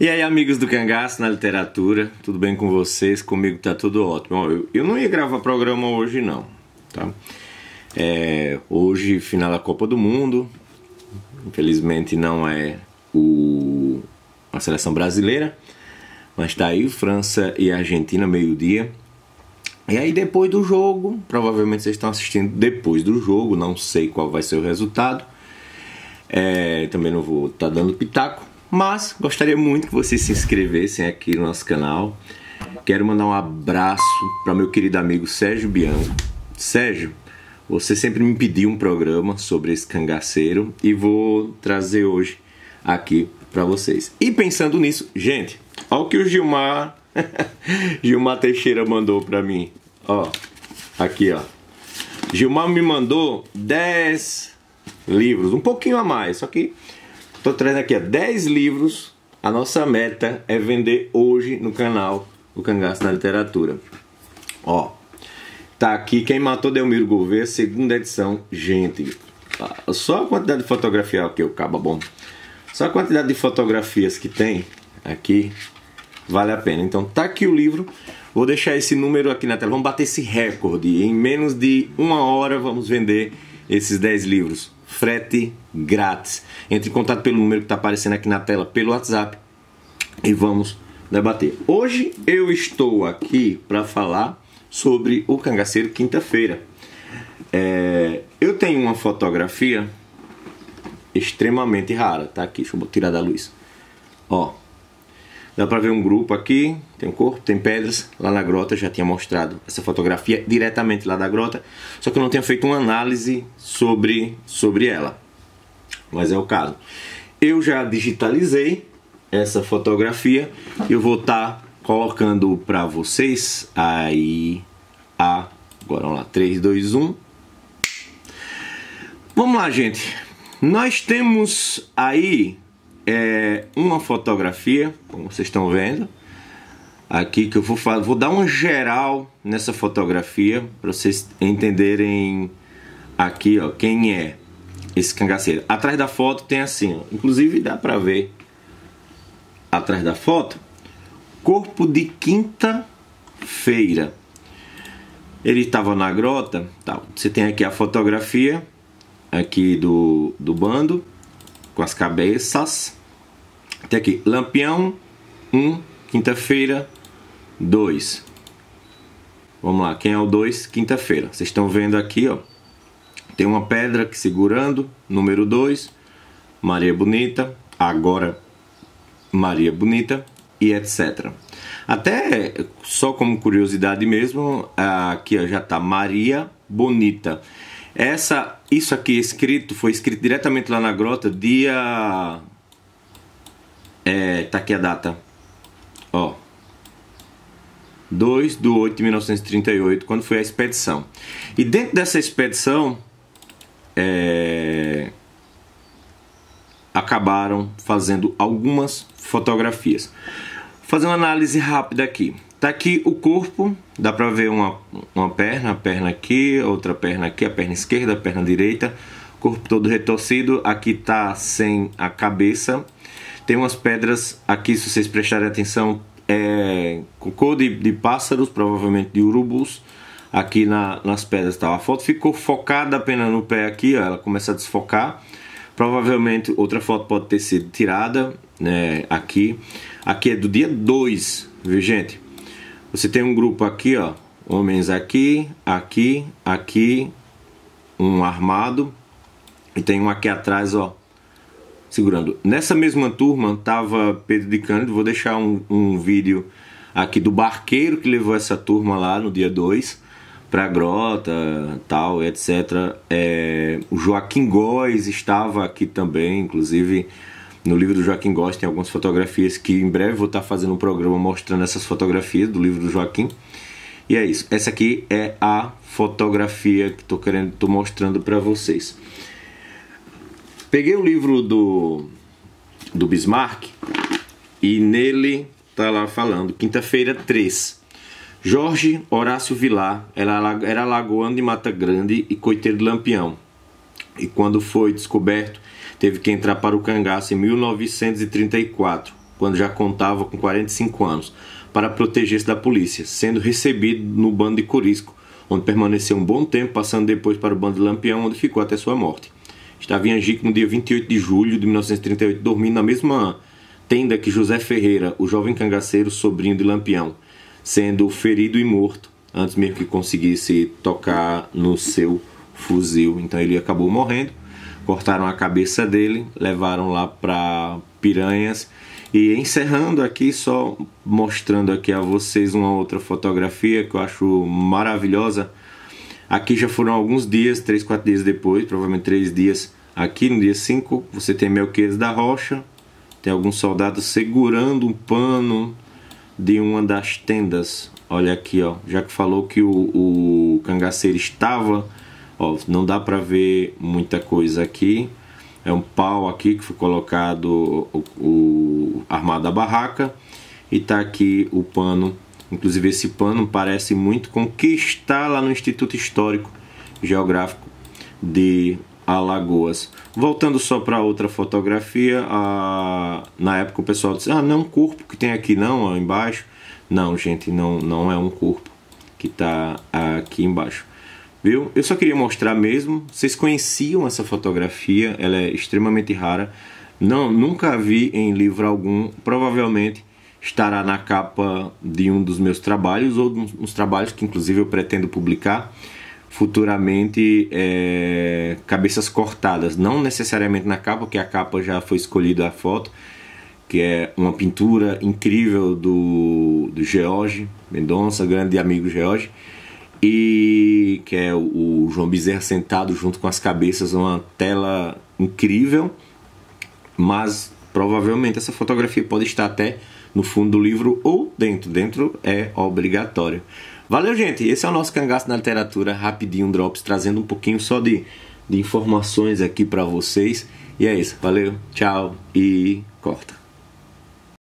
E aí, amigos do Cangaço na Literatura, tudo bem com vocês? Comigo tá tudo ótimo. eu, eu, não ia gravar programa hoje, não, tá? É, hoje, final da Copa do Mundo, infelizmente não é o, a seleção brasileira, mas tá aí França e Argentina, meio-dia. E aí, depois do jogo, provavelmente vocês estão assistindo depois do jogo, não sei qual vai ser o resultado, é, também não vou estar tá dando pitaco. Mas gostaria muito que vocês se inscrevessem aqui no nosso canal. Quero mandar um abraço para meu querido amigo Sérgio Bianco. Sérgio, você sempre me pediu um programa sobre esse cangaceiro e vou trazer hoje aqui para vocês. E pensando nisso, gente, olha o que o Gilmar Gilmar Teixeira mandou para mim. Ó, aqui ó. Gilmar me mandou 10 livros, um pouquinho a mais, só que Estou trazendo aqui ó, 10 livros. A nossa meta é vender hoje no canal O Cangaço na Literatura. Ó, tá aqui Quem Matou Delmiro Gouveia, segunda edição. Gente, ah, só a quantidade de fotografia que o caba é bom. Só a quantidade de fotografias que tem aqui vale a pena. Então tá aqui o livro. Vou deixar esse número aqui na tela. Vamos bater esse recorde. Em menos de uma hora vamos vender esses 10 livros frete grátis. Entre em contato pelo número que está aparecendo aqui na tela, pelo WhatsApp e vamos debater. Hoje eu estou aqui para falar sobre o cangaceiro quinta-feira. É, eu tenho uma fotografia extremamente rara, tá aqui, deixa eu tirar da luz. Ó, Dá para ver um grupo aqui, tem um corpo, tem pedras, lá na grota, já tinha mostrado essa fotografia diretamente lá da grota, só que eu não tenho feito uma análise sobre, sobre ela, mas é o caso. Eu já digitalizei essa fotografia, eu vou estar tá colocando para vocês aí agora, vamos lá, 3, 2, 1. Vamos lá, gente. Nós temos aí é uma fotografia, como vocês estão vendo, aqui que eu vou, vou dar uma geral nessa fotografia para vocês entenderem aqui, ó, quem é esse cangaceiro. Atrás da foto tem assim, ó, inclusive dá para ver atrás da foto, corpo de quinta-feira. Ele estava na grota, tal. Tá, você tem aqui a fotografia aqui do, do bando com as cabeças até aqui, Lampião 1, um, quinta-feira 2. Vamos lá, quem é o 2? Quinta-feira. Vocês estão vendo aqui, ó. Tem uma pedra que segurando, número 2, Maria é Bonita, agora Maria é Bonita e etc. Até só como curiosidade mesmo, aqui ó, já está Maria Bonita. Essa, isso aqui é escrito foi escrito diretamente lá na grota dia é, tá aqui a data. Ó. 2 de 8 de 1938, quando foi a expedição. E dentro dessa expedição, é, acabaram fazendo algumas fotografias. Vou fazer uma análise rápida aqui. Tá aqui o corpo, dá para ver uma, uma perna, a perna aqui, outra perna aqui, a perna esquerda, a perna direita, corpo todo retorcido. Aqui tá sem a cabeça tem umas pedras aqui, se vocês prestarem atenção, é, com cor de, de pássaros, provavelmente de urubus, aqui na, nas pedras. Tá? A foto ficou focada apenas no pé aqui, ó, ela começa a desfocar. Provavelmente outra foto pode ter sido tirada né, aqui. Aqui é do dia 2, viu gente? Você tem um grupo aqui, ó, homens aqui, aqui, aqui, um armado. E tem um aqui atrás, ó, segurando. Nessa mesma turma estava Pedro de Cândido, vou deixar um, um, vídeo aqui do barqueiro que levou essa turma lá no dia 2 para a grota, tal, etc. É, o Joaquim Góes estava aqui também, inclusive no livro do Joaquim Góes tem algumas fotografias que em breve vou estar tá fazendo um programa mostrando essas fotografias do livro do Joaquim. E é isso. Essa aqui é a fotografia que estou querendo, tô mostrando para vocês. Peguei o livro do, do Bismarck e nele está lá falando, quinta-feira 3. Jorge Horácio Vilar era lagoano de Mata Grande e coiteiro de Lampião. E quando foi descoberto, teve que entrar para o cangaço em 1934, quando já contava com 45 anos, para proteger-se da polícia, sendo recebido no bando de Corisco, onde permaneceu um bom tempo, passando depois para o bando de Lampião, onde ficou até sua morte. Estava em Angique no dia 28 de julho de 1938, dormindo na mesma tenda que José Ferreira, o jovem cangaceiro sobrinho de Lampião, sendo ferido e morto antes mesmo que conseguisse tocar no seu fuzil. Então ele acabou morrendo. Cortaram a cabeça dele, levaram lá para Piranhas. E encerrando aqui, só mostrando aqui a vocês uma outra fotografia que eu acho maravilhosa Aqui já foram alguns dias, 3, 4 dias depois, provavelmente 3 dias aqui. No dia 5, você tem Melquias da Rocha, tem alguns soldados segurando um pano de uma das tendas. Olha aqui, ó. Já que falou que o, o cangaceiro estava, ó, não dá para ver muita coisa aqui. É um pau aqui que foi colocado o, o armado da barraca e tá aqui o pano Inclusive, esse pano parece muito com o que está lá no Instituto Histórico Geográfico de Alagoas. Voltando só para outra fotografia, a... na época o pessoal disse: ah, não é um corpo que tem aqui, não, ó, embaixo. Não, gente, não, não é um corpo que está aqui embaixo. Viu? Eu só queria mostrar mesmo. Vocês conheciam essa fotografia? Ela é extremamente rara. Não, nunca vi em livro algum. Provavelmente estará na capa de um dos meus trabalhos ou dos uns trabalhos que inclusive eu pretendo publicar futuramente é, cabeças cortadas não necessariamente na capa porque a capa já foi escolhida a foto que é uma pintura incrível do, do George Mendonça grande amigo George e que é o, o João Bezerra sentado junto com as cabeças uma tela incrível mas provavelmente essa fotografia pode estar até no fundo do livro ou dentro. Dentro é obrigatório. Valeu, gente. Esse é o nosso cangaço na literatura, rapidinho drops, trazendo um pouquinho só de, de informações aqui para vocês. E é isso. Valeu, tchau e corta.